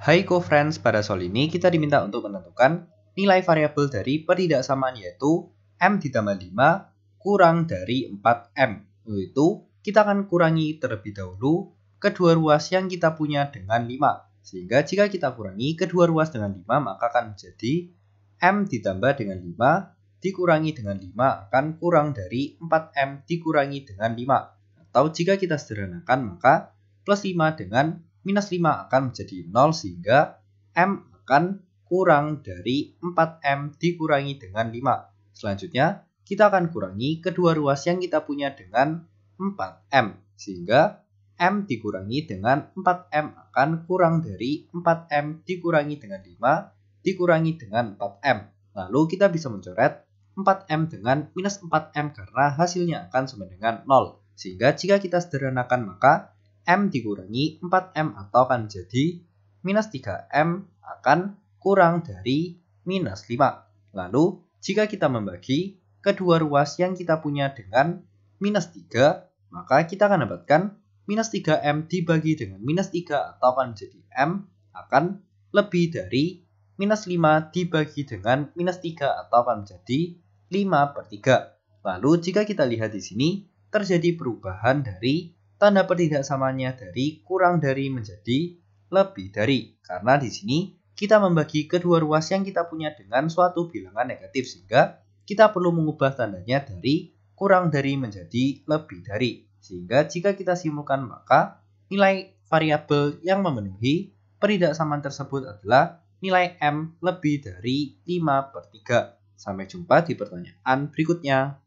Hai co-friends, pada soal ini kita diminta untuk menentukan nilai variabel dari pertidaksamaan yaitu M ditambah 5 kurang dari 4M. Yaitu kita akan kurangi terlebih dahulu kedua ruas yang kita punya dengan 5. Sehingga jika kita kurangi kedua ruas dengan 5 maka akan menjadi M ditambah dengan 5 dikurangi dengan 5 akan kurang dari 4M dikurangi dengan 5. Atau jika kita sederhanakan maka plus 5 dengan minus 5 akan menjadi 0 sehingga M akan kurang dari 4M dikurangi dengan 5. Selanjutnya, kita akan kurangi kedua ruas yang kita punya dengan 4M. Sehingga M dikurangi dengan 4M akan kurang dari 4M dikurangi dengan 5 dikurangi dengan 4M. Lalu kita bisa mencoret 4M dengan minus 4M karena hasilnya akan sama dengan 0. Sehingga jika kita sederhanakan maka M dikurangi 4M atau akan jadi minus 3M akan kurang dari minus 5. Lalu, jika kita membagi kedua ruas yang kita punya dengan minus 3, maka kita akan dapatkan minus 3M dibagi dengan minus 3 atau akan jadi M akan lebih dari minus 5 dibagi dengan minus 3 atau akan menjadi 5 per 3. Lalu jika kita lihat di sini, terjadi perubahan dari tanda samanya dari kurang dari menjadi lebih dari. Karena di sini kita membagi kedua ruas yang kita punya dengan suatu bilangan negatif sehingga kita perlu mengubah tandanya dari kurang dari menjadi lebih dari. Sehingga jika kita simpulkan maka nilai variabel yang memenuhi saman tersebut adalah nilai M lebih dari 5 per 3. Sampai jumpa di pertanyaan berikutnya.